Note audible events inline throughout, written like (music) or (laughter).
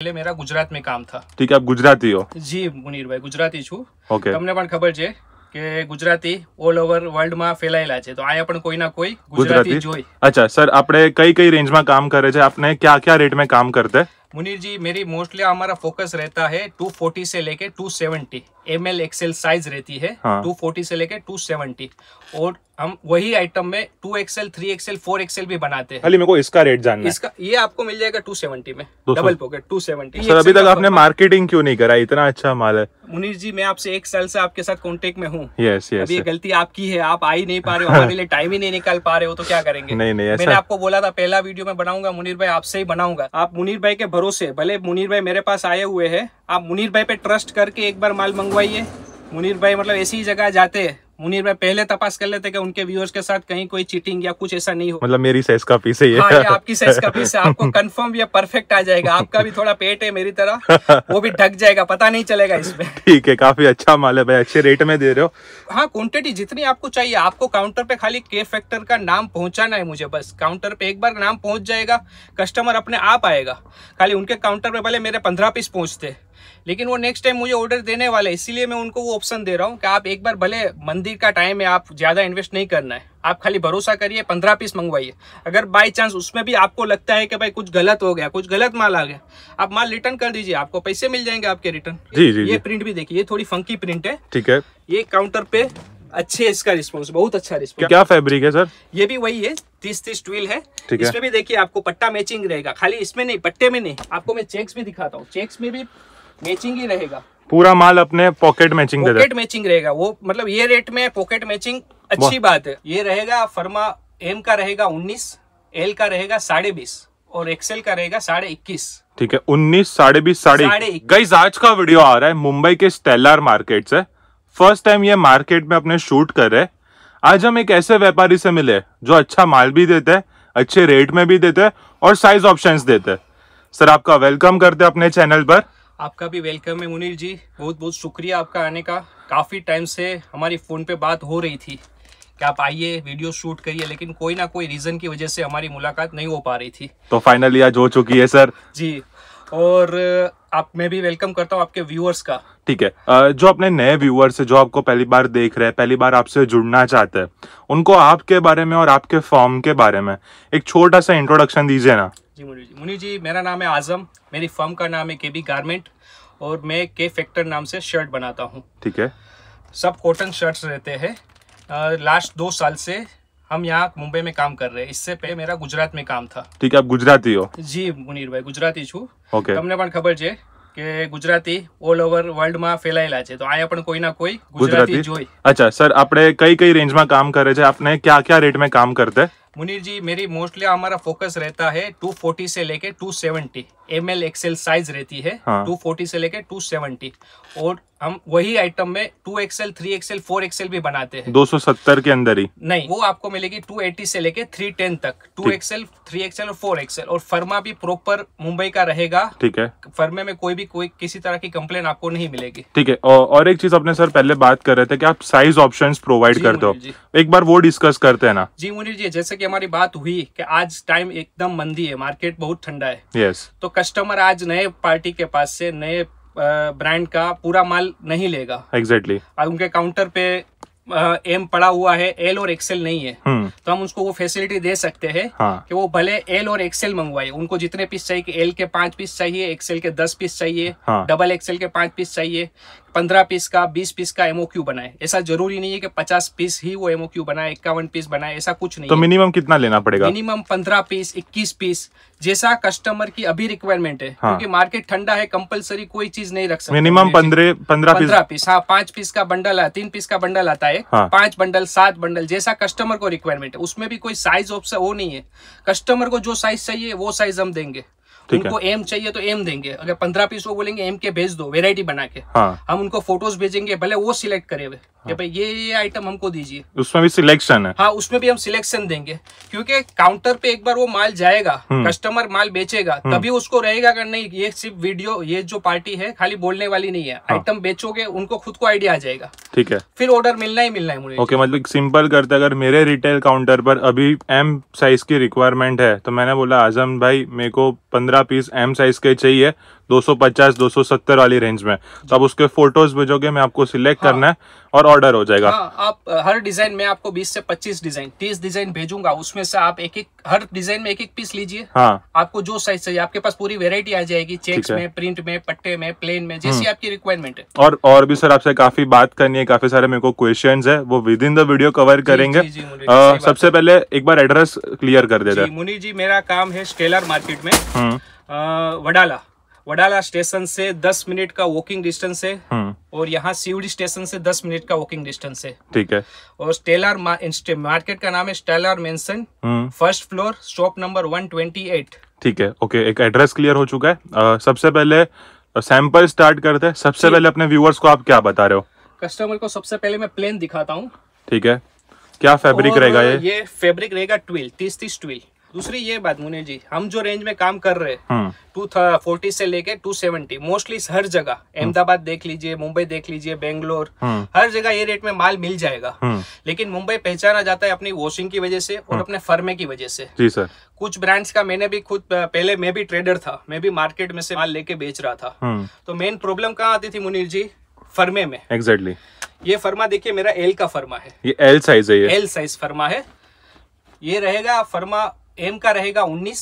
पहले मेरा गुजरात में काम था ठीक है आप गुजराती हो जी मुनीर भाई गुजराती छू ओके तुमने खबर छे के गुजराती ऑल ओवर वर्ल्ड में फैलायेला है तो आया पण कोई ना कोई गुजराती, गुजराती? अच्छा सर आपने कई कई रेंज में काम करे छे आपने क्या क्या रेट में काम करते मुनीर जी मेरी मोस्टली हमारा फोकस रहता है 240 से लेके 270 ml xl साइज रहती है हाँ। 240 से लेके 270 और हम वही आइटम में two XL three XL four XL भी बनाते हैं खाली मेरे को इसका रेट जानना है। इसका ये आपको मिल जाएगा टू सेवेंटी में double pocket two seventy sir अभी तक आपने मार्केटिंग क्यों नहीं करा इतना अच्छा माल है मुनीर जी मैं आपसे एक साल से आपके साथ कॉन्टेक्ट में हूँ यस यस ये गलती आपकी है आप आ ही नहीं पा रहे हो हमारे लिए टाइम (laughs) ही नहीं निकाल पा रहे हो तो क्या करेंगे नहीं नहीं मैंने आपको बोला था पहला वीडियो मैं बनाऊंगा मुनीर भाई आपसे ही बनाऊंगा आप मुनीर भाई के भरोसे भले मुनीर भाई मेरे पास आए हुए है आप मुनीर भाई पे ट्रस्ट करके एक बार माल मंगवाइए मुनीर भाई मतलब ऐसी ही जगह जाते हैं मुनीर भाई पहले तपास कर लेते कि उनके व्यूअर्स के साथ कहीं कोई चीटिंग या कुछ ऐसा नहीं हो मतलब मेरी साइज का पीस है हाँ, आपकी साइज का पीस है आपको कंफर्म या परफेक्ट आ जाएगा आपका भी थोड़ा पेट है मेरी तरह (laughs) वो भी ढक जाएगा पता नहीं चलेगा इसमें ठीक है काफी अच्छा माल है भाई अच्छे रेट में दे रहे हो हाँ क्वान्टिटी जितनी आपको चाहिए आपको काउंटर पे खाली के फैक्टर का नाम पहुंचाना है मुझे बस काउंटर पे एक बार नाम पहुंच जाएगा कस्टमर अपने आप आएगा खाली उनके काउंटर पे पहले मेरे पंद्रह पीस पहुंचते हैं लेकिन वो नेक्स्ट टाइम मुझे ऑर्डर देने वाले इसीलिए मैं उनको वो ऑप्शन दे रहा हूँ कि आप एक बार भले मंदिर का टाइम है आप ज़्यादा इन्वेस्ट नहीं करना है आप खाली भरोसा करिए पंद्रह पीस मंगवाइए अगर बाई चांस उसमें भी आपको लगता है कि भाई कुछ गलत हो गया कुछ गलत माल आ गया आप माल रिटर्न कर दीजिए आपको पैसे मिल जाएंगे आपके रिटर्न जी जी ये प्रिंट भी देखिए ये थोड़ी फंकी प्रिंट है ठीक है ये काउंटर पे अच्छे इसका रिस्पॉन्स बहुत अच्छा रिस्पॉन्स क्या फैब्रिक है सर ये भी वही है तीस तीस ट्विल है इसमें भी देखिए आपको पट्टा मैचिंग रहेगा खाली इसमें नहीं पट्टे में नहीं आपको मैं चेक्स भी दिखाता हूँ चेक्स में भी मैचिंग ही रहेगा पूरा माल अपने पॉकेट मैचिंग पॉकेट मैचिंग रहेगा वो मतलब ये रेट में पॉकेट मैचिंग अच्छी बात है ये रहेगा फर्मा एम का रहेगा उन्नीस एल का रहेगा साढ़े बीस और एक्सेल का रहेगा साढ़े इक्कीस ठीक है उन्नीस साढ़े बीस साढ़े गई आज का वीडियो आ रहा है मुंबई के स्टेलर मार्केट से फर्स्ट टाइम ये मार्केट में अपने शूट कर रहे आज हम एक ऐसे व्यापारी से मिले जो अच्छा माल भी देते है अच्छे रेट में भी देते है और साइज ऑप्शन देते है सर आपका वेलकम करते अपने चैनल पर आपका भी वेलकम है मुनीर जी बहुत बहुत शुक्रिया आपका आने का काफ़ी टाइम से हमारी फ़ोन पे बात हो रही थी कि आप आइए वीडियो शूट करिए लेकिन कोई ना कोई रीज़न की वजह से हमारी मुलाकात नहीं हो पा रही थी तो फाइनली आज हो चुकी है सर जी और आप मैं भी वेलकम करता हूँ आपके व्यूअर्स का ठीक है जो अपने नए व्यूअर्स है जो आपको पहली बार देख रहे हैं पहली बार आपसे जुड़ना चाहते हैं उनको आपके बारे में और आपके फॉर्म के बारे में एक छोटा सा इंट्रोडक्शन दीजिए ना जी मुनि जी मुनि जी मेरा नाम है आज़म मेरी फर्म का नाम है के बी गारमेंट और मैं के फैक्टर नाम से शर्ट बनाता हूँ ठीक है सब कॉटन शर्ट्स रहते हैं लास्ट दो साल से हम यहाँ मुंबई में काम कर रहे हैं इससे पहले मेरा गुजरात में काम था ठीक है आप गुजराती हो जी मुनीर भाई गुजराती छू ઓકે તમને પણ ખબર છે કે ગુજરાતી ઓલ ઓવર વર્લ્ડ માં ફેલાયેલા છે તો આયા પણ કોઈ ના કોઈ ગુજરાતી જોઈ અચ્છા સર આપણે કઈ કઈ રેન્જ માં કામ કરે છે આપને ક્યા ક્યા રેટ માં કામ કરતે मुनीर जी मेरी मोस्टली हमारा फोकस रहता है 240 से लेके 270 seventy M L XL size रहती है हाँ. 240 से लेके 270 और हम वही आइटम में two XL three XL four XL भी बनाते हैं 270 के अंदर ही नहीं वो आपको मिलेगी 280 से लेके 310 तक टू एक्सएल थ्री एक्सएल और फोर एक्सएल और फर्मा भी प्रॉपर मुंबई का रहेगा ठीक है फर्मे में कोई भी कोई किसी तरह की कंप्लेन आपको नहीं मिलेगी ठीक है और एक चीज अपने सर पहले बात कर रहे थे कि आप साइज ऑप्शन प्रोवाइड कर दो एक बार वो डिस्कस करते हैं ना जी मुनीर जी जैसे कि हमारी बात हुई कि आज टाइम एकदम मंदी है मार्केट बहुत ठंडा है यस तो कस्टमर आज नए पार्टी के पास से नए ब्रांड का पूरा माल नहीं लेगा एग्जैक्टली exactly. उनके काउंटर पे एम पड़ा हुआ है एल और एक्सेल नहीं है हुँ. हम्म। तो हम उसको वो फैसिलिटी दे सकते हैं हाँ। कि वो भले एल और एक्सेल मंगवाए उनको जितने पीस चाहिए कि एल के पांच पीस चाहिए एक्सेल के दस पीस चाहिए हाँ। डबल एक्सेल के पांच पीस चाहिए पंद्रह पीस का बीस पीस का एमओक्यू बनाए ऐसा जरूरी नहीं है कि पचास पीस ही वो एमओक्यू बनाए इक्यावन पीस बनाए ऐसा कुछ नहीं तो मिनिमम कितना लेना पड़ेगा मिनिमम पंद्रह पीस इक्कीस पीस जैसा कस्टमर की अभी रिक्वायरमेंट है हाँ। क्योंकि मार्केट ठंडा है कंपलसरी कोई चीज नहीं रख सकते मिनिमम पंद्रह पंद्रह पीस हाँ पांच पीस का बंडल तीन पीस का बंडल आता है हाँ। पांच बंडल सात बंडल जैसा कस्टमर को रिक्वायरमेंट है उसमें भी कोई साइज ऑप्शन वो नहीं है कस्टमर को जो साइज चाहिए वो साइज हम देंगे उनको एम चाहिए तो एम देंगे अगर पंद्रह पीस वो बोलेंगे एम के भेज दो वेरायटी बना के हाँ। हम उनको फोटोज भेजेंगे भले वो सिलेक्ट करे हुए भाई ये ये आइटम हमको दीजिए उसमें भी सिलेक्शन है हाँ उसमें भी हम सिलेक्शन देंगे क्योंकि काउंटर पे एक बार वो माल जाएगा कस्टमर हम्म। माल बेचेगा हम्म। तभी उसको रहेगा अगर नहीं ये सिर्फ वीडियो ये जो पार्टी है खाली बोलने वाली नहीं है हाँ। आइटम बेचोगे उनको खुद को आइडिया आ जाएगा ठीक है फिर ऑर्डर मिलना ही मिलना है मुझे ओके मतलब सिंपल करते अगर मेरे रिटेल काउंटर पर अभी एम साइज की रिक्वायरमेंट है तो मैंने बोला आजम भाई मेरे को पंद्रह पीस एम साइज के चाहिए 250 270 वाली रेंज में तो आप उसके फोटोज भेजोगे मैं आपको सिलेक्ट हाँ, करना है और ऑर्डर हो जाएगा हाँ, आप हर डिजाइन में आपको 20 से 25 डिजाइन 30 डिजाइन भेजूंगा उसमें से आप एक एक हर डिजाइन में एक एक पीस लीजिए हाँ आपको जो साइज चाहिए आपके पास पूरी वेरायटी आ जाएगी चेक में प्रिंट में पट्टे में प्लेन में जैसी हम्म। आपकी रिक्वायरमेंट है और और भी सर आपसे काफी बात करनी है काफी सारे मेरे को क्वेश्चन है वो within the video cover करेंगे सबसे पहले एक बार एड्रेस क्लियर कर देते मुनि जी मेरा काम है स्टेलर मार्केट में हम्म। वडाला वडाला स्टेशन से दस मिनट का वॉकिंग डिस्टेंस है हम्म। और यहाँ सीवड़ी स्टेशन से दस मिनट का वॉकिंग डिस्टेंस है ठीक है और स्टेलर मार्केट का नाम है stellar mansion first floor shop number one twenty eight ठीक है ओके एक एड्रेस क्लियर हो चुका है आ, सबसे पहले सैंपल स्टार्ट करते हैं सबसे पहले अपने व्यूअर्स को आप क्या बता रहे हो कस्टमर को सबसे पहले मैं प्लेन दिखाता हूँ ठीक है क्या फैब्रिक रहेगा ये ये फैब्रिक रहेगा ट्विल तीस तीस ट्विल दूसरी ये बात मुनि जी हम जो रेंज में काम कर रहे हैं टू हम्म। फोर्टी uh, से लेके टू सेवेंटी मोस्टली हर जगह हम्म। अहमदाबाद देख लीजिए मुंबई देख लीजिए बेंगलोर हम्म। हर जगह ये रेट में माल मिल जाएगा लेकिन मुंबई पहचाना जाता है अपनी वॉशिंग की वजह से और अपने फर्मे की वजह से जी सर कुछ ब्रांड्स का मैंने भी खुद uh, पहले मैं भी ट्रेडर था मैं भी मार्केट में से माल लेके बेच रहा था तो मेन प्रॉब्लम कहाँ आती थी मुनीर जी फर्मे में एग्जैक्टली ये फर्मा देखिए मेरा एल का फर्मा है ये एल साइज है ये एल साइज फर्मा है ये रहेगा फर्मा एम का रहेगा उन्नीस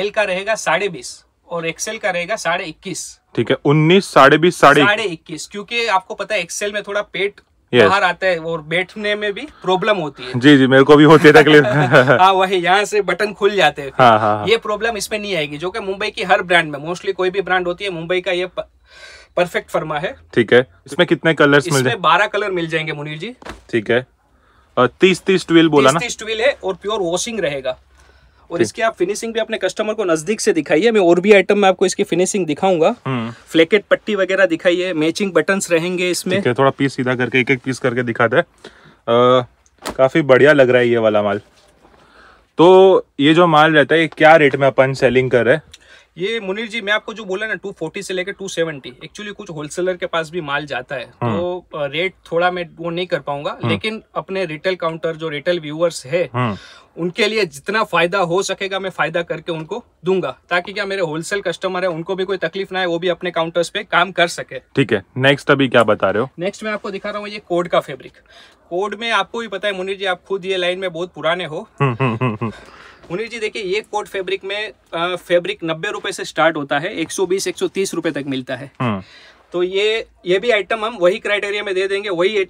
एल का रहेगा साढ़े बीस और एक्सेल का रहेगा साढ़े इक्कीस ठीक है उन्नीस साढ़े बीस साढ़े साढ़े इक्कीस क्योंकि आपको पता है एक्सेल में थोड़ा पेट बाहर yes. आता है और बैठने में भी प्रॉब्लम होती है जी जी मेरे को भी होती है तकलीफ (laughs) हाँ वही यहाँ से बटन खुल जाते हैं हाँ, हाँ, हाँ। ये प्रॉब्लम इसमें नहीं आएगी जो कि मुंबई की हर ब्रांड में मोस्टली कोई भी ब्रांड होती है मुंबई का ये परफेक्ट फर्मा है ठीक है इसमें कितने कलर्स इसमें मिल जाएंगे बारह कलर मिल जाएंगे मुनीर जी ठीक है तीस तीस ट्वेल बोला तीस, ना तीस ट्वेल है और प्योर वॉशिंग रहेगा और इसकी आप फिनिशिंग भी अपने कस्टमर को नजदीक से दिखाइए मैं और भी आइटम में आपको इसकी फिनिशिंग दिखाऊंगा फ्लेकेट हम्म। पट्टी वगैरह दिखाइए मैचिंग बटन रहेंगे इसमें थोड़ा पीस सीधा करके एक एक पीस करके दिखा दे काफी बढ़िया लग रहा है ये वाला माल तो ये जो माल रहता है ये क्या रेट में अपन सेलिंग कर रहे हैं ये मुनीर जी मैं आपको जो बोला ना टू फोर्टी से लेकर टू सेवेंटी एक्चुअली कुछ होलसेलर के पास भी माल जाता है हाँ। तो रेट थोड़ा मैं वो नहीं कर पाऊंगा हाँ। लेकिन अपने रिटेल काउंटर जो रिटेल व्यूअर्स है उनके लिए जितना फायदा हो सकेगा मैं फायदा करके उनको दूंगा ताकि क्या मेरे होलसेल कस्टमर है उनको भी कोई तकलीफ ना है वो भी अपने काउंटर्स पे काम कर सके ठीक है नेक्स्ट अभी क्या बता रहे हो नेक्स्ट मैं आपको दिखा रहा हूँ ये कोड का फेब्रिक कोड में आपको भी पता है मुनीर जी आप खुद ये लाइन में बहुत पुराने हो हम्म, हम्म, हम्म, मुनीर जी देखिए ये कोट फैब्रिक में फैब्रिक नब्बे रुपए से स्टार्ट होता है 120 130 रुपए तक मिलता है हाँ। तो ये ये भी आइटम हम वही क्राइटेरिया में दे देंगे वही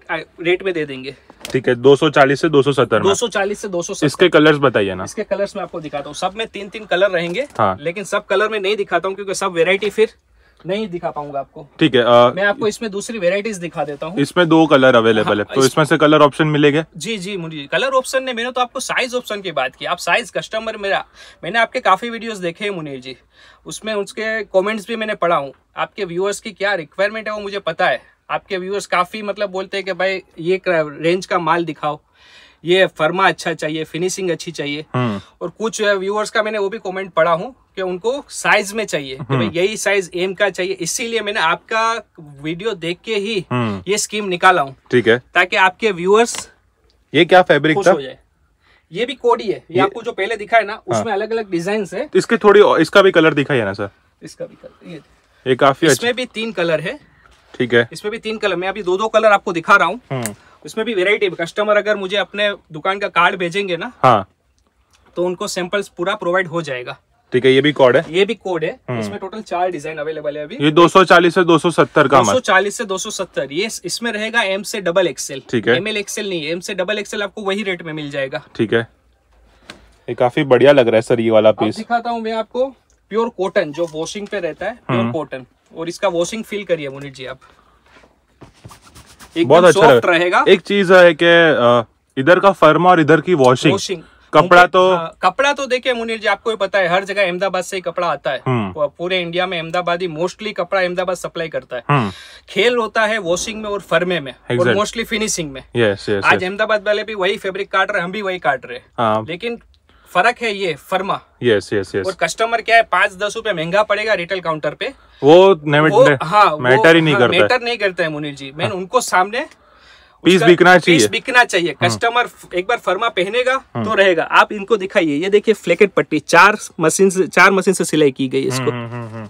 रेट में दे देंगे ठीक है 240 से 270 240 से 270 इसके कलर्स बताइए ना इसके कलर्स में आपको दिखाता हूँ सब में तीन तीन कलर रहेंगे हाँ। लेकिन सब कलर में नहीं दिखाता हूँ क्योंकि सब वेरायटी फिर नहीं दिखा पाऊंगा आपको ठीक है आ, मैं आपको इसमें दूसरी वेराइटीज दिखा देता हूँ इसमें दो कलर अवेलेबल है हाँ, तो इसमें से कलर ऑप्शन मिलेगा जी जी मुझे कलर ऑप्शन ने मैंने तो आपको साइज ऑप्शन की बात की आप साइज कस्टमर मेरा मैंने आपके काफी वीडियोस देखे हैं मुनीर जी उसमें उसके कॉमेंट्स भी मैंने पढ़ा हूँ आपके व्यूअर्स की क्या रिक्वायरमेंट है वो मुझे पता है आपके व्यूअर्स काफी मतलब बोलते हैं कि भाई ये रेंज का माल दिखाओ ये फर्मा अच्छा चाहिए फिनिशिंग अच्छी चाहिए हम्म। और कुछ व्यूअर्स uh, का मैंने वो भी कमेंट पढ़ा हूँ कि उनको साइज में चाहिए कि हम्म। भाई यही साइज एम का चाहिए इसीलिए मैंने आपका वीडियो देख के ही हम्म। ये स्कीम निकाला हूँ ठीक है ताकि आपके व्यूअर्स ये क्या हो जाए ये भी कोडी है ये, ये आपको जो पहले दिखा है ना हाँ। उसमें अलग अलग डिजाइन है तो इसके थोड़ी इसका भी कलर दिखाई है ना सर इसका भी कलर ये, ये काफी इसमें अच्छा- भी तीन कलर है ठीक है इसमें भी तीन कलर मैं अभी दो दो कलर आपको दिखा रहा हूँ उसमें भी वेराइटी कस्टमर अगर मुझे अपने दुकान का कार्ड भेजेंगे ना हाँ तो उनको सैंपल्स पूरा प्रोवाइड हो जाएगा ठीक है ये भी कोड है ये भी कोड है हम्म। इसमें टोटल चार डिजाइन अवेलेबल है अभी ये 240 से 270 का 240 से 270 ये इसमें रहेगा एम से डबल एक्सेल ठीक है एम एल एक्सेल नहीं एम से डबल एक्सेल आपको वही रेट में मिल जाएगा ठीक है ये काफी बढ़िया लग रहा है सर ये वाला पीस दिखाता हूँ मैं आपको प्योर कॉटन जो वॉशिंग पे रहता है प्योर हम्म। कॉटन और इसका वॉशिंग फील करिए मुनीत जी आप बहुत अच्छा रहेगा एक चीज है कि इधर का फर्मा और इधर की वॉशिंग, कपड़ा तो आ, हाँ, कपड़ा तो देखिए मुनीर जी आपको पता है हर जगह अहमदाबाद से ही कपड़ा आता है हम्म। पूरे इंडिया में अहमदाबाद ही मोस्टली कपड़ा अहमदाबाद सप्लाई करता है हम्म। खेल होता है वॉशिंग में और फर्मे में exactly. और मोस्टली फिनिशिंग में yes, yes, आज अहमदाबाद yes. वाले भी वही फेब्रिक काट रहे हम भी वही काट रहे हाँ। लेकिन फर्क है ये फर्मा यस यस यस और कस्टमर क्या है पांच दस रूपए महंगा पड़ेगा रिटेल काउंटर पे वो, वो हाँ मैटर ही नहीं हाँ, करता मैटर नहीं करता है मुनिल जी मैंने हाँ। उनको सामने पीस बिकना चाहिए पीस बिकना चाहिए कस्टमर एक बार फर्मा पहनेगा हाँ। तो रहेगा आप इनको दिखाइए ये देखिए फ्लेकेट पट्टी चार मशीन से चार मशीन से सिलाई की गई इसको हम्म, हम्म, हम्म,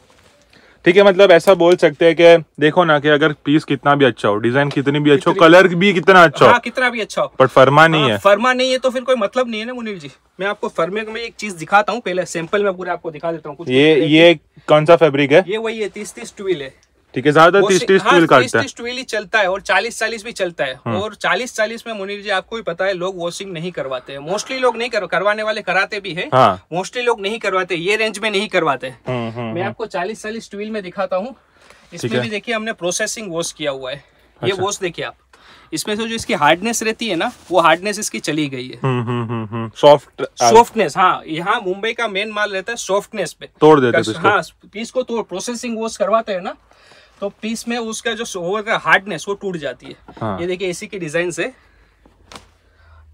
ठीक है मतलब ऐसा बोल सकते हैं कि देखो ना कि अगर पीस कितना भी अच्छा हो डिजाइन कितनी भी अच्छा हो कलर भी कितना अच्छा हो हाँ, कितना भी अच्छा हो पर फरमा नहीं हाँ, है फरमा नहीं है तो फिर कोई मतलब नहीं है ना मुनीर जी मैं आपको फर्मे में एक चीज दिखाता हूँ पहले सैंपल में पूरा आपको दिखा देता हूँ ये ये कौन सा फेब्रिक है ये वही है तीस तीस ट्विल है ठीक है ज्यादा तीस तीस हाँ, ट्वील काटता है तीस ट्वील ही चलता है और चालीस चालीस भी चलता है हाँ। और चालीस चालीस में मुनीर जी आपको भी पता है लोग वॉशिंग नहीं करवाते हैं मोस्टली लोग नहीं करवाने वाले कराते भी है मोस्टली हाँ। लोग नहीं करवाते ये रेंज में नहीं करवाते हम्म, हम्म, हम्म। मैं आपको चालीस चालीस ट्वील में दिखाता हूँ इसमें भी देखिए हमने प्रोसेसिंग वॉश किया हुआ है ये वॉश अच्छा। देखिए आप इसमें से तो जो इसकी हार्डनेस रहती है ना वो हार्डनेस इसकी चली गई है सॉफ्ट सॉफ्टनेस हाँ यहाँ मुंबई का मेन माल रहता है सॉफ्टनेस पे तोड़ देते हैं तो हाँ इसको तोड़ प्रोसेसिंग वॉश करवाते हैं ना तो पीस में उसका जो का हार्डनेस वो टूट जाती है हाँ। ये देखिए इसी के डिजाइन से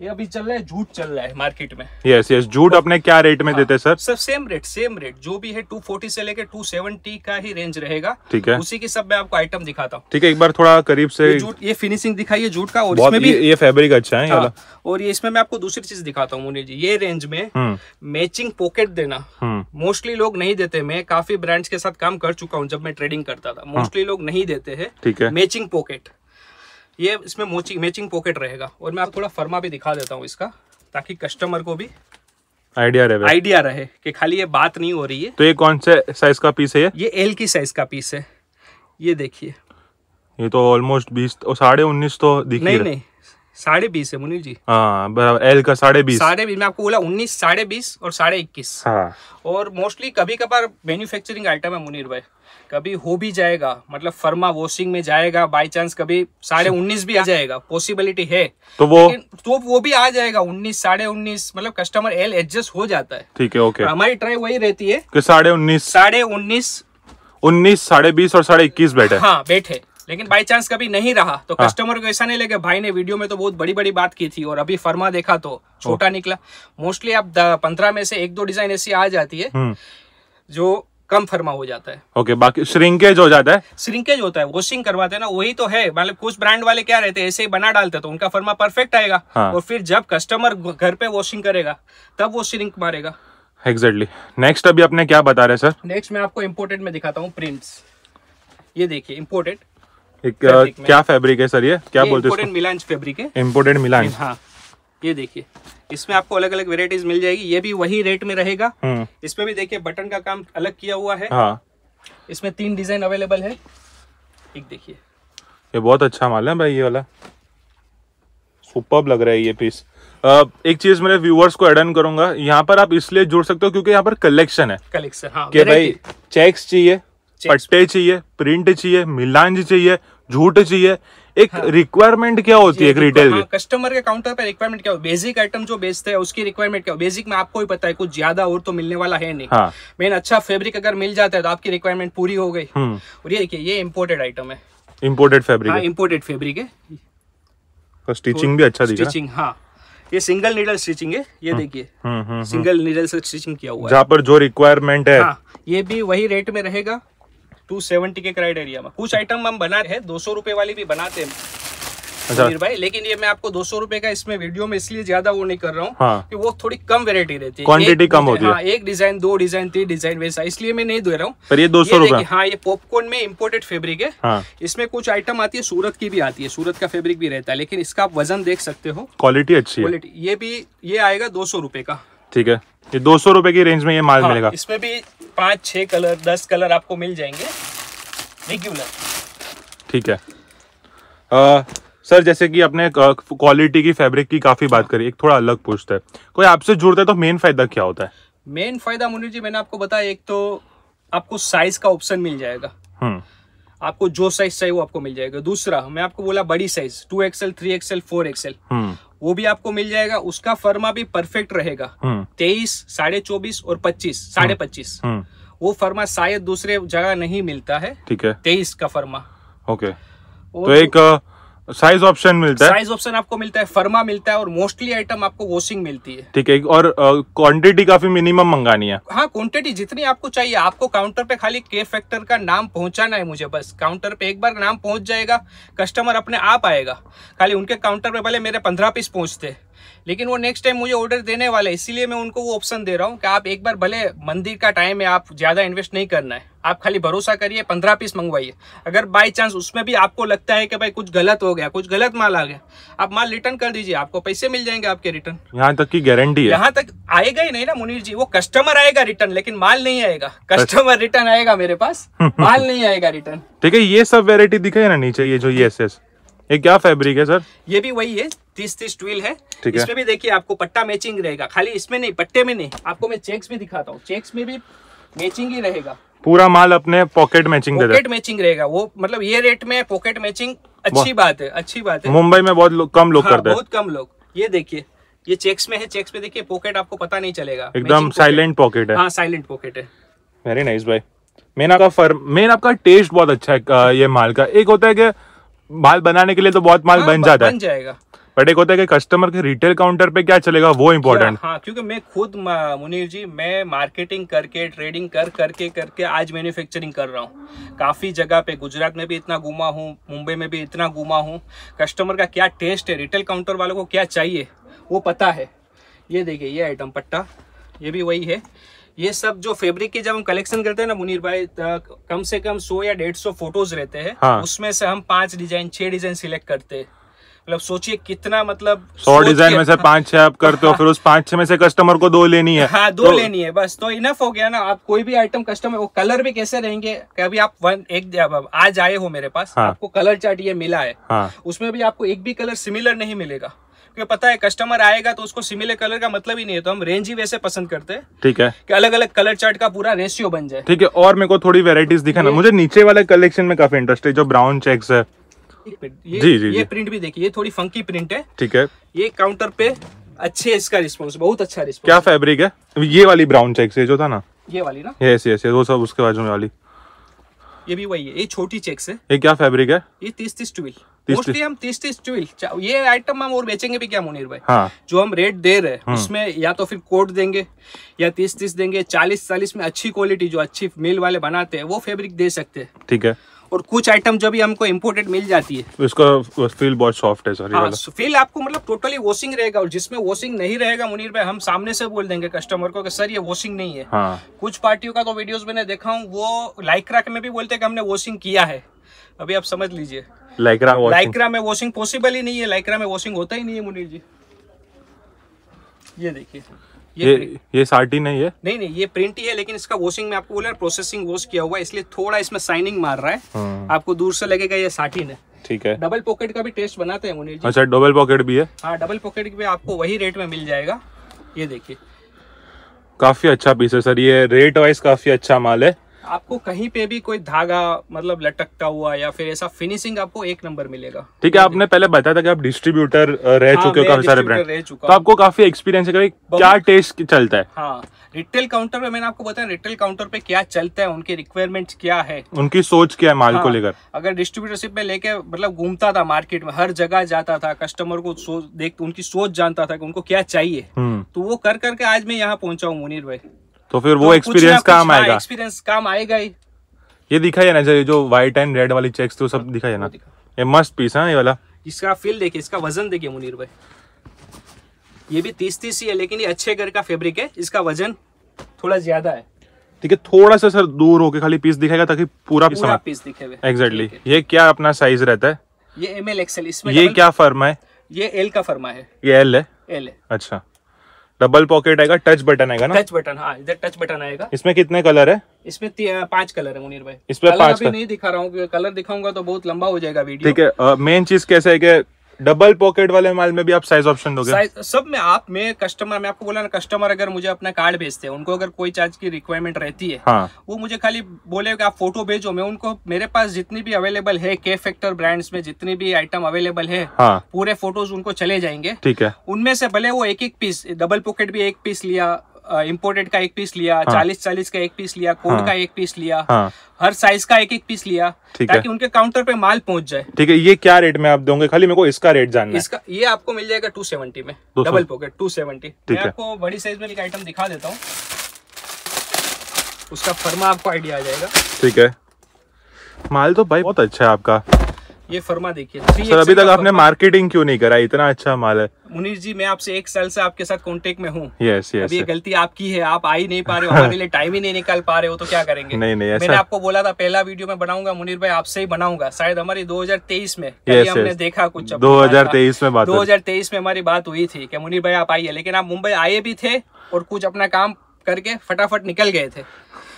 ये अभी चल रहा है जूट चल रहा है मार्केट में यस यस जूट अपने क्या रेट में हाँ, देते हैं sir sir same rate same rate जो भी है 240 से लेके 270 का ही रेंज रहेगा ठीक है उसी के सब मैं आपको आइटम दिखाता हूँ ठीक है एक बार थोड़ा करीब से ये जूट ये फिनिशिंग दिखाई जूट का और इसमें भी ये, ये अच्छा है हाँ, और इसमें मैं आपको दूसरी चीज दिखाता हूँ मुनी जी ये रेंज में मैचिंग हम्म। पॉकेट देना मोस्टली हम्म। लोग नहीं देते मैं काफी ब्रांड्स के साथ काम कर चुका हूँ जब मैं ट्रेडिंग करता था मोस्टली हाँ। लोग नहीं देते है मैचिंग पॉकेट ये इसमें मोची मैचिंग पॉकेट रहेगा और मैं आपको थोड़ा फर्मा भी दिखा देता हूँ इसका ताकि कस्टमर को भी आइडिया रहे आइडिया रहे कि खाली ये बात नहीं हो रही है तो ये कौन से साइज का पीस है ये ये एल की साइज का पीस है ये देखिए ये तो ऑलमोस्ट बीस साढ़े उन्नीस तो दिख नहीं नहीं साढ़े बीस है मुनील जी हाँ एल का साढ़े बीस साढ़े बीस मैं आपको बोला उन्नीस साढ़े बीस और साढ़े इक्कीस हाँ। और मोस्टली कभी कभार मैन्युफैक्चरिंग आइटम है मुनीर भाई कभी हो भी जाएगा मतलब फर्मा वॉशिंग में जाएगा बाई चांस कभी साढ़े उन्नीस भी आ जाएगा पॉसिबिलिटी है तो वो तो वो भी आ जाएगा उन्नीस साढ़े उन्नीस मतलब कस्टमर एल एडजस्ट हो जाता है ठीक है ओके हमारी ट्राई वही रहती है कि साढ़े उन्नीस साढ़े उन्नीस उन्नीस साढ़े बीस और साढ़े इक्कीस बैठे हाँ बैठे लेकिन बाई चांस कभी नहीं रहा तो हाँ। कस्टमर को ऐसा नहीं लगे भाई ने वीडियो में तो बहुत बड़ी बड़ी बात की थी और अभी फर्मा देखा तो छोटा oh. निकला मोस्टली आप पंद्रह में से एक दो डिजाइन ऐसी आ जाती है हम्म। जो कम फर्मा हो जाता है ओके okay, बाकी श्रिंकेज हो जाता है श्रिंकेज होता है वॉशिंग करवाते हैं ना वही तो है मतलब कुछ ब्रांड वाले क्या रहते हैं ऐसे ही बना डालते तो उनका फर्मा परफेक्ट आएगा हाँ. और फिर जब कस्टमर घर पे वॉशिंग करेगा तब वो श्रिंक मारेगा एग्जैक्टली नेक्स्ट अभी आपने क्या बता रहे सर नेक्स्ट मैं आपको इम्पोर्टेड में दिखाता हूँ प्रिंट्स ये देखिए इम्पोर्टेड एक फैब्रिक क्या फैब्रिक है सर ये क्या बोलते हैं इम्पोर्टेंट मिलान फैब्रिक है इम्पोर्टेंट मिलान हाँ ये देखिए इसमें आपको अलग अलग वेराइटीज मिल जाएगी ये भी वही रेट में रहेगा हम्म। इसमें भी देखिए बटन का काम अलग किया हुआ है हाँ। इसमें तीन डिजाइन अवेलेबल है एक देखिए ये बहुत अच्छा माल है भाई ये वाला सुपर लग रहा है ये पीस एक चीज मेरे व्यूअर्स को एडन करूंगा यहाँ पर आप इसलिए जुड़ सकते हो क्योंकि यहाँ पर कलेक्शन है कलेक्शन हाँ, भाई चेक्स चाहिए पट्टे चाहिए प्रिंट चाहिए मिलान चाहिए झूठ चाहिए एक रिक्वायरमेंट हाँ। क्या होती है रिटेल हाँ, कस्टमर के काउंटर पर रिक्वायरमेंट क्या हो बेसिक आइटम जो बेचते हैं उसकी रिक्वायरमेंट क्या हो बेसिक में आपको ही पता है कुछ ज्यादा और तो मिलने वाला है नहीं हाँ। मेन अच्छा फैब्रिक अगर मिल जाता है तो आपकी रिक्वायरमेंट पूरी हो गई हम्म। और ये देखिए ये इम्पोर्टेड आइटम है इम्पोर्टेड फेब्रिक इम्पोर्टेड फेब्रिक है स्टिचिंग भी अच्छा स्टिचिंग हाँ ये सिंगल नीडल स्टिचिंग है ये हम्म। देखिए सिंगल नीडल से स्टिचिंग किया हुआ है जहाँ पर जो रिक्वायरमेंट है हाँ, ये भी वही रेट में रहेगा टू सेवेंटी के क्राइटेरिया में कुछ आइटम हम बना रहे दो सौ वाली भी बनाते हैं अच्छा। भाई लेकिन ये मैं आपको दो सौ का इसमें वीडियो में इसलिए ज्यादा वो नहीं कर रहा हूँ हाँ। कि वो थोड़ी कम वेरायटी रहती है क्वांटिटी कम होती है हाँ, एक डिजाइन दो डिजाइन तीन डिजाइन वैसा इसलिए मैं नहीं दे रहा हूँ पर ये दो सौ रूपये हाँ ये पॉपकॉर्न में इम्पोर्टेड फेब्रिक है हाँ। इसमें कुछ आइटम आती है सूरत की भी आती है सूरत का फेब्रिक भी रहता है लेकिन इसका आप वजन देख सकते हो क्वालिटी अच्छी क्वालिटी ये भी ये आएगा दो सौ का ठीक है ये दो सौ रूपये की रेंज में ये माल हाँ, मिलेगा इसमें भी पाँच छः कलर दस कलर आपको मिल जाएंगे रेगुलर ठीक है आ, सर जैसे कि आपने क्वालिटी की फैब्रिक की काफ़ी बात करी एक थोड़ा अलग पूछता है कोई आपसे जुड़ता है तो मेन फ़ायदा क्या होता है मेन फ़ायदा मुनीर जी मैंने आपको बताया एक तो आपको साइज़ का ऑप्शन मिल जाएगा हम्म। आपको जो साइज चाहिए वो आपको मिल जाएगा दूसरा मैं आपको बोला बड़ी size two XL three XL four XL वो भी आपको मिल जाएगा उसका फर्मा भी परफेक्ट रहेगा हम्म। तेईस साढ़े चौबीस और पच्चीस साढ़े हम्म। पच्चीस हम्म। वो फर्मा शायद दूसरे जगह नहीं मिलता है ठीक है तेईस का फर्मा ओके तो एक साइज ऑप्शन मिलता है साइज ऑप्शन आपको मिलता है फर्मा मिलता है और मोस्टली आइटम आपको वॉशिंग मिलती है ठीक है और क्वांटिटी काफी मिनिमम मंगानी है हाँ क्वांटिटी जितनी आपको चाहिए आपको काउंटर पे खाली के फैक्टर का नाम पहुंचाना है मुझे बस काउंटर पे एक बार नाम पहुंच जाएगा कस्टमर अपने आप आएगा खाली उनके काउंटर पे पहले मेरे पंद्रह पीस पहुंचते लेकिन वो नेक्स्ट टाइम मुझे ऑर्डर देने वाला है इसीलिए मैं उनको वो ऑप्शन दे रहा हूँ कि आप एक बार भले मंदिर का टाइम है आप ज़्यादा इन्वेस्ट नहीं करना है आप खाली भरोसा करिए पंद्रह पीस मंगवाइए अगर बाय चांस उसमें भी आपको लगता है कि भाई कुछ गलत हो गया कुछ गलत माल आ गया आप माल रिटर्न कर दीजिए आपको पैसे मिल जाएंगे आपके रिटर्न यहाँ तक की गारंटी है यहाँ तक आएगा ही नहीं ना मुनीर जी वो कस्टमर आएगा रिटर्न लेकिन माल नहीं आएगा कस्टमर रिटर्न आएगा मेरे पास (laughs) माल नहीं आएगा रिटर्न ठीक है ये सब वेरायटी दिखाई ना नीचे ये जो ये ये क्या फैब्रिक है सर ये भी वही है तीस तीस ट्विल है इसमें भी देखिए आपको पट्टा मैचिंग रहेगा खाली इसमें नहीं पट्टे में नहीं आपको मैं चेक्स भी दिखाता हूँ चेक्स में भी मैचिंग ही रहेगा पूरा माल अपने पॉकेट मैचिंग पॉकेट मैचिंग रहेगा वो मतलब ये रेट में पॉकेट मैचिंग अच्छी बात है अच्छी बात है मुंबई में बहुत लो, कम लोग हाँ, करते हैं बहुत कम लोग ये देखिए ये चेक्स में है चेक्स में देखिए पॉकेट आपको पता नहीं चलेगा एकदम साइलेंट पॉकेट है हाँ साइलेंट पॉकेट है वेरी नाइस भाई मेन आपका फर मेन आपका टेस्ट बहुत अच्छा है ये माल का एक होता है कि माल बनाने के लिए तो बहुत माल हाँ, बन जाता है बन जाएगा बट एक होता है कि कस्टमर के रिटेल काउंटर पे क्या चलेगा वो इम्पोर्टेंट हाँ क्योंकि मैं खुद मुनीर जी मैं मार्केटिंग करके ट्रेडिंग कर करके करके आज मैन्युफैक्चरिंग कर रहा हूँ काफ़ी जगह पे गुजरात में भी इतना घुमा हूँ मुंबई में भी इतना घुमा हूँ कस्टमर का क्या टेस्ट है रिटेल काउंटर वालों को क्या चाहिए वो पता है ये देखिए ये आइटम पट्टा ये भी वही है ये सब जो फैब्रिक के जब हम कलेक्शन करते हैं ना मुनीर भाई तो कम से कम सौ या डेढ़ सौ फोटोज रहते हैं हाँ। उसमें से हम पांच डिजाइन छह डिजाइन सिलेक्ट करते हैं मतलब सोचिए कितना मतलब सौ डिजाइन में से पांच छह आप करते हो हाँ, फिर उस पांच छह में से कस्टमर को दो लेनी है हाँ दो तो, लेनी है बस तो इनफ हो गया ना आप कोई भी आइटम कस्टमर वो कलर भी कैसे रहेंगे कभी आप वन एक आज आए हो मेरे पास हाँ, आपको कलर चार्ट ये मिला है हाँ, उसमें भी आपको एक भी कलर सिमिलर नहीं मिलेगा क्योंकि पता है कस्टमर आएगा तो उसको सिमिलर कलर का मतलब ही नहीं है तो हम रेंज ही वैसे पसंद करते हैं ठीक है कि अलग अलग कलर चार्ट का पूरा रेशियो बन जाए ठीक है और मेरे को थोड़ी वेराइटीज दिखाना मुझे नीचे वाले कलेक्शन में काफी इंटरेस्ट है जो ब्राउन चेक है ये, जी जी ये प्रिंट भी देखिए ये थोड़ी फंकी प्रिंट है ठीक है ये काउंटर पे अच्छे इसका रिस्पॉन्स बहुत अच्छा रिस्पॉन्स क्या फैब्रिक है ये वाली ब्राउन चेक से जो था ना ये वाली ना यस यस वो सब उसके बाजू में वाली ये भी वही है ये छोटी चेक है ये क्या फैब्रिक है ये तीस तीस ट्वेल्व मोस्टली हम तीस तीस ट्विल ये आइटम हम और बेचेंगे भी क्या मुनीर भाई हाँ। जो हम रेट दे रहे हैं हम्म। उसमें या तो फिर कोट देंगे या तीस तीस देंगे चालीस चालीस में अच्छी क्वालिटी जो अच्छी मिल वाले बनाते हैं वो फेब्रिक दे सकते हैं ठीक है और कुछ आइटम जो भी हमको इम्पोर्टेड मिल जाती है इसका फील बहुत सॉफ्ट है सॉरी हाँ, फील आपको मतलब टोटली वॉशिंग रहेगा और जिसमें वॉशिंग नहीं रहेगा मुनीर भाई हम सामने से बोल देंगे कस्टमर को कि सर ये वॉशिंग नहीं है हाँ। कुछ पार्टियों का तो वीडियोस मैंने देखा हूँ वो लाइक्रा में भी बोलते हैं कि हमने वॉशिंग किया है अभी आप समझ लीजिए लाइक्रा वॉशिंग लाइक्रा में वॉशिंग पॉसिबल ही नहीं है लाइक्रा में वॉशिंग होता ही नहीं है मुनीर जी ये देखिए ये ये, ये नहीं है नहीं नहीं ये प्रिंट ही है लेकिन इसका वॉशिंग में आपको बोला प्रोसेसिंग वॉश किया हुआ है इसलिए थोड़ा इसमें साइनिंग मार रहा है हाँ। आपको दूर से लगेगा ये सार्टिन है ठीक है डबल पॉकेट का भी टेस्ट बनाते हैं मुनीर जी अच्छा डबल पॉकेट भी है हाँ डबल पॉकेट भी आपको वही रेट में मिल जाएगा ये देखिए काफी अच्छा पीस है सर ये रेट वाइज काफी अच्छा माल है आपको कहीं पे भी कोई धागा मतलब लटकता हुआ या फिर ऐसा फिनिशिंग आपको एक नंबर मिलेगा ठीक है आपने पहले बताया था कि आप डिस्ट्रीब्यूटर रह हाँ, चुके हो काफी सारे ब्रांड तो आपको काफी एक्सपीरियंस है क्या टेस्ट चलता है हाँ रिटेल काउंटर पे मैंने आपको बताया रिटेल काउंटर पे क्या चलता है उनकी रिक्वायरमेंट क्या है उनकी सोच क्या है माल हाँ, को लेकर अगर डिस्ट्रीब्यूटरशिप में लेके मतलब घूमता था मार्केट में हर जगह जाता था कस्टमर को सोच देख उनकी सोच जानता था कि उनको क्या चाहिए हम्म। तो वो कर करके आज मैं यहाँ पहुंचा हूँ मुनीर भाई तो फिर वो एक्सपीरियंस तो काम आएगा एक्सपीरियंस काम आएगा ही ये दिखाइए ना जो जो व्हाइट एंड रेड वाली चेक्स तो सब हाँ, दिखाइए ना ये मस्त पीस है ये वाला इसका फील देखिए इसका वजन देखिए मुनीर भाई ये भी तीस तीस ही है लेकिन ये अच्छे घर का फेब्रिक है इसका वजन थोड़ा ज्यादा है ठीक है थोड़ा सा सर दूर होके खाली पीस दिखेगा ताकि पूरा पीस पूरा पीस दिखे एग्जैक्टली exactly. ये क्या अपना साइज रहता है ये एम एल एक्सएल इसमें ये क्या फर्मा है ये एल का फर्मा है ये एल है एल है अच्छा डबल पॉकेट आएगा टच बटन आएगा ना टच बटन हाँ इधर टच बटन आएगा इसमें कितने कलर है इसमें पांच कलर है मुनीर भाई इसमें पांच अभी नहीं दिखा रहा हूँ कलर दिखाऊंगा तो बहुत लंबा हो जाएगा वीडियो ठीक है मेन चीज कैसे है डबल पॉकेट वाले माल में भी आप साइज ऑप्शन दोगे सब में आप में कस्टमर मैं आपको बोला ना कस्टमर अगर मुझे अपना कार्ड भेजते हैं उनको अगर कोई चार्ज की रिक्वायरमेंट रहती है हाँ। वो मुझे खाली बोले कि आप फोटो भेजो मैं उनको मेरे पास जितनी भी अवेलेबल है के फैक्टर ब्रांड्स में जितनी भी आइटम अवेलेबल है हाँ। पूरे फोटोज उनको चले जाएंगे ठीक है उनमें से भले वो एक एक पीस डबल पॉकेट भी एक पीस लिया इम्पोर्टेड का एक पीस लिया चालीस हाँ, चालीस का एक पीस लिया कोड हाँ, का एक पीस लिया हाँ, हर साइज का एक एक पीस लिया ताकि उनके काउंटर पे माल पहुंच जाए ठीक है ये क्या रेट में आप दोगे खाली मेरे को इसका रेट जानना इसका ये आपको मिल जाएगा टू सेवेंटी में डबल पॉकेट टू सेवेंटी मैं आपको बड़ी साइज में एक आइटम दिखा देता हूँ उसका फर्मा आपको आइडिया आ जाएगा ठीक है माल तो भाई बहुत अच्छा है आपका ये फर्मा देखिए सर अभी तक आपने मार्केटिंग क्यों नहीं करा इतना अच्छा माल है मुनीर जी मैं आपसे एक साल से आपके साथ कांटेक्ट में हूँ yes, यस ये गलती आपकी है आप आ ही नहीं पा रहे हो हमारे (laughs) लिए टाइम ही नहीं निकाल पा रहे हो तो क्या करेंगे नहीं नहीं मैंने आपको बोला था पहला वीडियो में बनाऊंगा मुनीर भाई आपसे ही बनाऊंगा शायद हमारी 2023 में yes, हमने yes. देखा कुछ दो तेईस में बात तेईस में हमारी बात हुई थी की मुनीर भाई आप आइए लेकिन आप मुंबई आए भी थे और कुछ अपना काम करके फटाफट निकल गए थे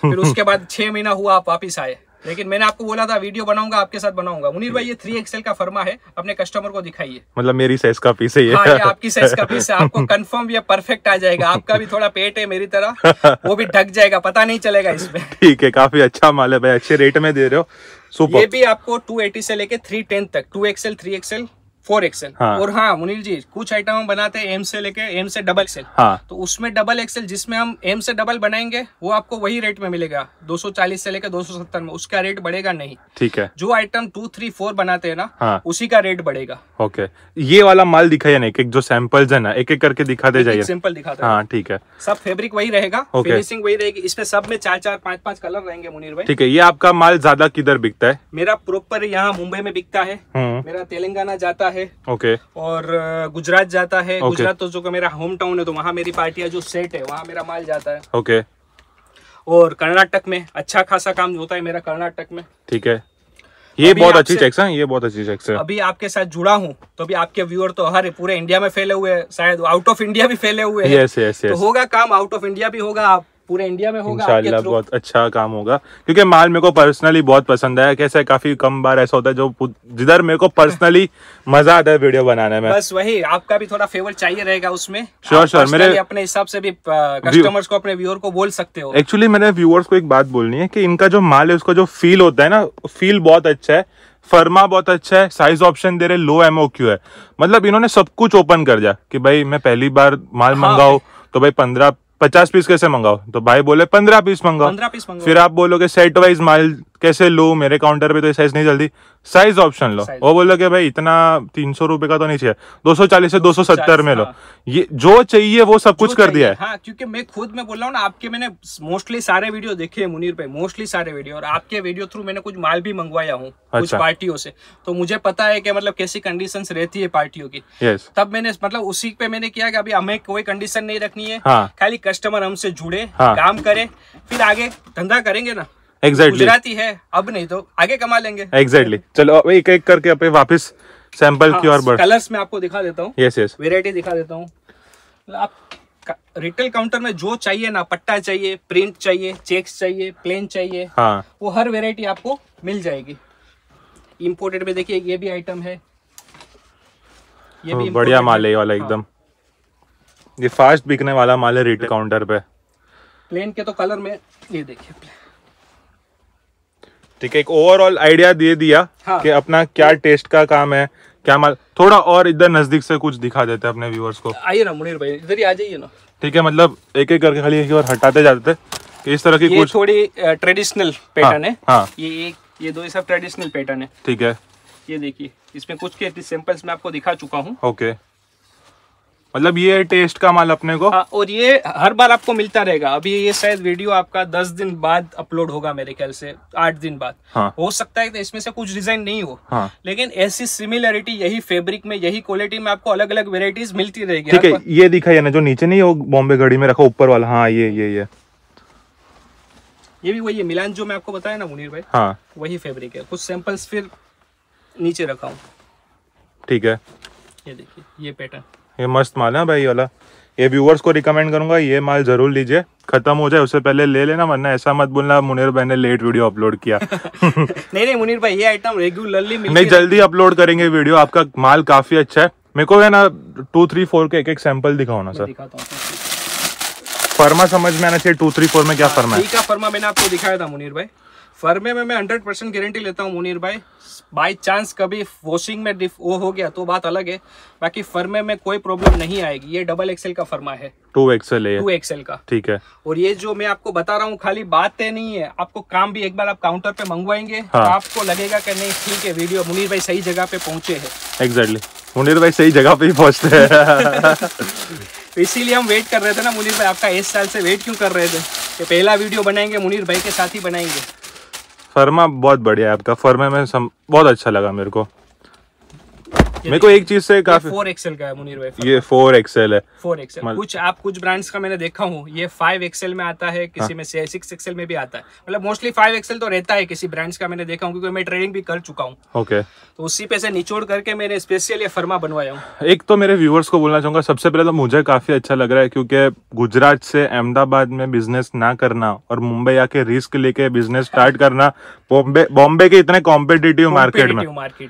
फिर उसके (laughs) बाद छह महीना हुआ आप वापिस आए लेकिन मैंने आपको बोला था वीडियो बनाऊंगा आपके साथ बनाऊंगा मुनीर भाई ये थ्री एक्सएल का फर्मा है अपने कस्टमर को दिखाइए मतलब मेरी साइज का पीस है ये, हाँ, ये आपकी साइज का पीस है आपको कंफर्म ये परफेक्ट आ जाएगा आपका भी थोड़ा पेट है मेरी तरह वो भी ढक जाएगा पता नहीं चलेगा इसमें (laughs) ठीक है काफी अच्छा माल है भाई अच्छे रेट में दे रहे हो ये भी आपको 280 से लेके 310 तक two XL three XL four XL हाँ. और हाँ मुनील जी कुछ आइटम हम बनाते हैं एम से लेके एम से डबल एक्सेल हाँ. तो उसमें डबल एक्सेल जिसमें हम एम से डबल बनाएंगे वो आपको वही रेट में मिलेगा 240 से लेकर 270 में उसका रेट बढ़ेगा नहीं ठीक है जो आइटम टू थ्री फोर बनाते हैं ना हाँ. उसी का रेट बढ़ेगा ओके ये वाला माल दिखाया ना एक जो सैंपल है ना एक एक करके दे जाइए सैंपल दिखाते हाँ ठीक है सब फेब्रिक वही रहेगा फिनिशिंग वही रहेगी इसमें सब में चार चार पांच पांच कलर रहेंगे मुनीर भाई ठीक है ये आपका माल ज्यादा किधर बिकता है मेरा प्रोपर यहाँ मुंबई में बिकता है हम्म। मेरा तेलंगाना जाता है है ओके okay. और गुजरात जाता है okay. गुजरात तो जो का मेरा होम टाउन है तो वहाँ मेरी पार्टियाँ जो सेट है वहाँ मेरा माल जाता है ओके okay. और कर्नाटक में अच्छा खासा काम होता है मेरा कर्नाटक में ठीक है ये बहुत अच्छी चेक्स है ये बहुत अच्छी चेक्स है अभी आपके साथ जुड़ा हूँ तो अभी आपके व्यूअर तो हर पूरे इंडिया में फैले हुए शायद आउट ऑफ इंडिया भी फैले हुए हैं yes, yes, yes. तो होगा काम आउट ऑफ इंडिया भी होगा आप पूरे इंडिया में होगा इंशाल्लाह बहुत अच्छा काम होगा क्योंकि माल मेरे को पर्सनली बहुत पसंद आया कैसे काफी कम बार ऐसा होता है जो जिधर मेरे को पर्सनली (laughs) मजा आता है वीडियो बनाने में बस वही आपका भी थोड़ा फेवर चाहिए रहेगा उसमें श्योर श्योर मेरे अपने हिसाब से भी कस्टमर्स को अपने व्यूअर को बोल सकते हो एक्चुअली मैंने व्यूअर्स को एक बात बोलनी है की इनका जो माल है उसका जो फील होता है ना फील बहुत अच्छा है फर्मा बहुत अच्छा है साइज ऑप्शन दे रहे लो एमओ क्यू है मतलब इन्होंने सब कुछ ओपन कर दिया कि भाई मैं पहली बार माल हाँ, मंगाऊ तो भाई पंद्रह पचास पीस कैसे मंगाओ तो भाई बोले पंद्रह पीस मंगाओ पंद्रह पीस मंगाओ फिर आप बोलोगे सेट वाइज माल कैसे लू मेरे काउंटर पे तो साइज नहीं जल्दी साइज ऑप्शन लो वो बोलो कि भाई इतना तीन सौ रुपए का तो नहीं चाहिए दो सौ चालीस से दो सौ सत्तर में लो हाँ। ये जो चाहिए वो सब कुछ कर दिया है हाँ, क्योंकि मैं खुद में बोल रहा हूँ ना आपके मैंने मोस्टली सारे वीडियो देखे हैं मुनीर पे मोस्टली सारे वीडियो और आपके वीडियो थ्रू मैंने कुछ माल भी मंगवाया हूँ कुछ अच्छा। पार्टियों से तो मुझे पता है की मतलब कैसी कंडीशन रहती है पार्टियों की तब मैंने मतलब उसी पे मैंने किया कि अभी हमें कोई कंडीशन नहीं रखनी है हाँ। खाली कस्टमर हमसे जुड़े हाँ। काम करे फिर आगे धंधा करेंगे ना एग्जैक्टली exactly. है अब नहीं तो आगे कमा लेंगे एग्जैक्टली exactly. चलो एक एक करके अपने वापस सैंपल की और बढ़ कलर्स में आपको दिखा देता हूँ यस यस वेरायटी दिखा देता हूँ आप रिटेल काउंटर में जो चाहिए ना पट्टा चाहिए प्रिंट चाहिए चेक्स चाहिए प्लेन चाहिए हाँ वो हर वेरायटी आपको मिल जाएगी इम्पोर्टेड में देखिए ये भी आइटम है ये भी बढ़िया माल है वाला हाँ। एकदम ये फास्ट बिकने वाला माल है रिटेल काउंटर पे प्लेन के तो कलर में ये देखिए ठीक है एक ओवरऑल आइडिया दे दिया हाँ। कि अपना क्या टेस्ट का काम है क्या माल थोड़ा और इधर नजदीक से कुछ दिखा देते अपने व्यूअर्स को आइए ना मुनीर भाई इधर ही आ जाइए ना ठीक है मतलब एक एक करके खाली एक और हटाते जाते कि इस तरह की ये कुछ थोड़ी ट्रेडिशनल पैटर्न हाँ, है हाँ ये एक ये दो सब ट्रेडिशनल पैटर्न है ठीक है ये देखिए इसमें कुछ के सैंपल्स मैं आपको दिखा चुका हूँ ओके मतलब ये टेस्ट का माल अपने को आ, हाँ, और ये हर बार आपको मिलता रहेगा अभी ये शायद वीडियो आपका दस दिन बाद अपलोड होगा मेरे ख्याल से आठ दिन बाद हाँ। हो सकता है तो इसमें से कुछ डिजाइन नहीं हो हाँ। लेकिन ऐसी सिमिलरिटी यही फैब्रिक में यही क्वालिटी में आपको अलग अलग वेराइटीज मिलती रहेगी ठीक है ये दिखाई ना जो नीचे नहीं हो बॉम्बे घड़ी में रखा ऊपर वाला हाँ ये ये ये ये भी वही है मिलान जो मैं आपको बताया ना मुनीर भाई हाँ। वही फेब्रिक है कुछ सैंपल्स फिर नीचे रखा हूँ ठीक है ये देखिए ये पैटर्न ये मस्त माल है भाई वाला ये व्यूवर्स को रिकमेंड करूंगा ये माल जरूर लीजिए खत्म हो जाए उससे पहले ले लेना वरना ऐसा मत बोलना मुनीर भाई ने लेट वीडियो अपलोड किया (laughs) नहीं नहीं मुनीर भाई ये आइटम रेगुलरली नहीं जल्दी अपलोड करेंगे वीडियो आपका माल काफी अच्छा है मेरे को है ना टू थ्री फोर के एक एक सैंपल दिखाओ ना सर फर्मा समझ में आना चाहिए टू थ्री फोर में क्या हाँ, फर्मा है फर्मा मैंने आपको दिखाया था मुनीर भाई फर्मे में मैं हंड्रेड परसेंट गारंटी लेता हूँ मुनीर भाई बाई चांस कभी वॉशिंग में डिफ वो हो गया तो बात अलग है बाकी फर्मे में कोई प्रॉब्लम नहीं आएगी ये डबल एक्सएल का फर्मा है टू एक्सएल है टू एक्सएल का ठीक है और ये जो मैं आपको बता रहा हूँ खाली बात नहीं है आपको काम भी एक बार आप काउंटर पे मंगवाएंगे तो हाँ। तो आपको लगेगा की नहीं ठीक है वीडियो मुनीर भाई सही जगह पे पहुंचे है एग्जैक्टली मुनीर भाई सही जगह पे ही पहुंचते हैं (laughs) इसीलिए हम वेट कर रहे थे ना मुनीर भाई आपका इस साल से वेट क्यों कर रहे थे कि पहला वीडियो बनाएंगे मुनीर भाई के साथ ही बनाएंगे फर्मा बहुत बढ़िया है आपका फर्मा में सम... बहुत अच्छा लगा मेरे को मेरे को एक चीज से काफी फोर एक्सएल का है मुनीर भाई ये फोर एक्सएल है फोर एक्सएल कुछ आप कुछ ब्रांड्स का मैंने देखा हूँ ये फाइव एक्सएल में आता है किसी हाँ। में सिक्स एक्सएल में भी आता है मतलब मोस्टली फाइव एक्सएल तो रहता है किसी ब्रांड्स का मैंने देखा हूँ क्योंकि मैं ट्रेडिंग भी कर चुका हूँ ओके तो उसी पे से निचोड़ करके मैंने स्पेशल ये फर्मा बनवाया हूँ एक तो मेरे व्यूअर्स को बोलना चाहूंगा सबसे पहले तो मुझे काफी अच्छा लग रहा है क्योंकि गुजरात से अहमदाबाद में बिजनेस ना करना और मुंबई आके रिस्क लेके बिजनेस स्टार्ट करना बॉम्बे बॉम्बे के इतने कॉम्पिटेटिव मार्केट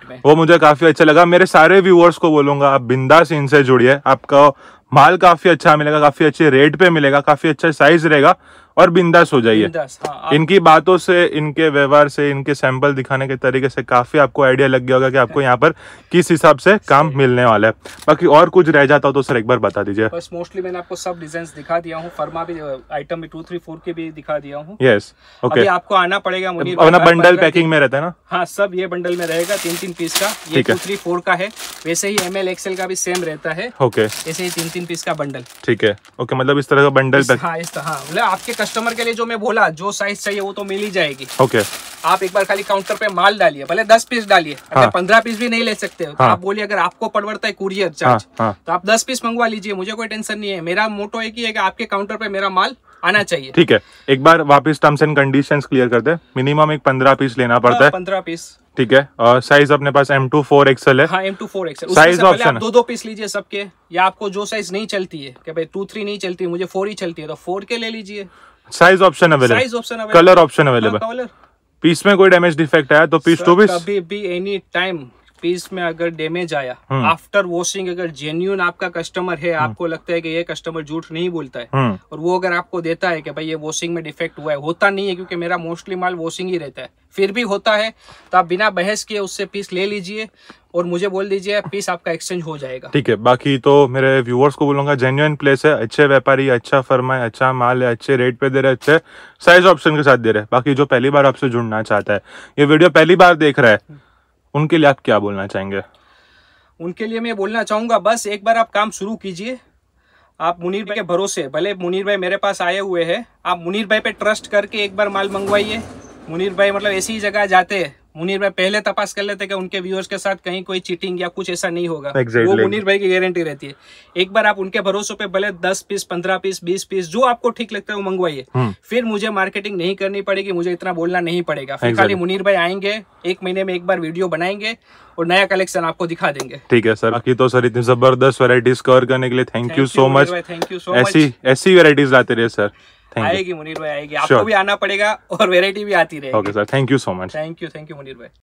में वो मुझे काफी अच्छा लगा मेरे साथ सारे व्यूअर्स को बोलूंगा आप बिंदास इनसे जुड़िए आपका माल काफी अच्छा मिलेगा काफी अच्छे रेट पे मिलेगा काफी अच्छा साइज रहेगा और बिंदास हो जाइए हाँ, इनकी बातों से इनके व्यवहार से इनके सैंपल दिखाने के तरीके से काफी आपको आइडिया लग गया होगा कि आपको यहाँ पर किस हिसाब से काम मिलने वाला है बाकी और कुछ रह जाता हो तो सर एक बार बता दीजिए बस मोस्टली मैंने आपको सब डिजाइन दिखा दिया हूँ फर्मा भी आइटम टू थ्री फोर के भी दिखा दिया हूँ यस ओके आपको आना पड़ेगा अपना बंडल पैकिंग में रहता है ना हाँ सब ये बंडल में रहेगा तीन तीन पीस का ये टू थ्री फोर का है वैसे ही एम एल एक्सएल का भी सेम रहता है ओके ऐसे ही तीन तीन पीस का बंडल ठीक है ओके मतलब इस तरह का बंडल हाँ, इस, हाँ इस मतलब तरह आपके कस्टमर के लिए जो मैं बोला जो साइज चाहिए वो तो मिल ही जाएगी ओके आप एक बार खाली काउंटर पे माल डालिए भले दस पीस डालिए हाँ। पंद्रह पीस भी नहीं ले सकते तो हाँ। तो आप बोलिए अगर आपको पड़वरता है कुरियर चार्ज हाँ। हाँ। तो आप दस पीस मंगवा लीजिए मुझे कोई टेंशन नहीं है मेरा मोटो है कि आपके काउंटर पे मेरा माल आना चाहिए ठीक है एक बार वापस टर्म्स एंड कंडीशंस क्लियर कर दे मिनिमम एक पंद्रह पीस लेना पड़ता हाँ, है पंद्रह पीस ठीक है साइज अपने पास एम टू फोर एक्सएल है हाँ, M two four XL size option दो दो पीस लीजिए सबके या आपको जो साइज नहीं चलती है कि भाई टू थ्री नहीं चलती है मुझे फोर ही चलती है तो फोर के ले लीजिए size option available size option colour option available colour piece में कोई डैमेज डिफेक्ट आया तो पीस टू पीस अभी एनी टाइम पीस में अगर डैमेज आया आफ्टर हम्म। वॉशिंग अगर जेन्यून आपका कस्टमर है हम्म। आपको लगता है कि ये कस्टमर झूठ नहीं बोलता है हम्म। और वो अगर आपको देता है कि भाई ये वॉशिंग में डिफेक्ट हुआ है होता नहीं है क्योंकि मेरा मोस्टली माल वॉशिंग ही रहता है फिर भी होता है तो आप बिना बहस किए उससे पीस ले लीजिए और मुझे बोल दीजिए पीस (laughs) आपका एक्सचेंज हो जाएगा ठीक है बाकी तो मेरे व्यूअर्स को बोलूंगा जेन्युन प्लेस है अच्छे व्यापारी अच्छा फर्मा है अच्छा माल है अच्छे रेट पे दे रहे अच्छे साइज ऑप्शन के साथ दे रहे बाकी जो पहली बार आपसे जुड़ना चाहता है ये वीडियो पहली बार देख रहा है उनके लिए आप क्या बोलना चाहेंगे उनके लिए मैं बोलना चाहूँगा बस एक बार आप काम शुरू कीजिए आप मुनीर भाई के भरोसे भले मुनीर भाई मेरे पास आए हुए हैं आप मुनीर भाई पे ट्रस्ट करके एक बार माल मंगवाइए मुनीर भाई मतलब ऐसी ही जगह जाते हैं मुनीर भाई पहले तपास कर लेते कि उनके व्यूअर्स के साथ कहीं कोई चीटिंग या कुछ ऐसा नहीं होगा exactly. वो मुनीर भाई की गारंटी रहती है एक बार आप उनके भरोसों पे भले दस पीस पंद्रह पीस बीस पीस जो आपको ठीक लगता है वो मंगवाइए हम्म। फिर मुझे मार्केटिंग नहीं करनी पड़ेगी मुझे इतना बोलना नहीं पड़ेगा फिर खाली मुनीर भाई आएंगे एक महीने में एक बार वीडियो बनाएंगे और नया कलेक्शन आपको दिखा देंगे ठीक है सर बाकी तो सर इतनी जबरदस्त वेराइटीज कवर करने के लिए thank you so much thank you so much ऐसी ऐसी वेराइटीज लाते रहे सर आएगी मुनीर भाई आएगी आपको भी आना पड़ेगा और वेरायटी भी आती रहेगी okay sir thank you so much thank you thank you Munir भाई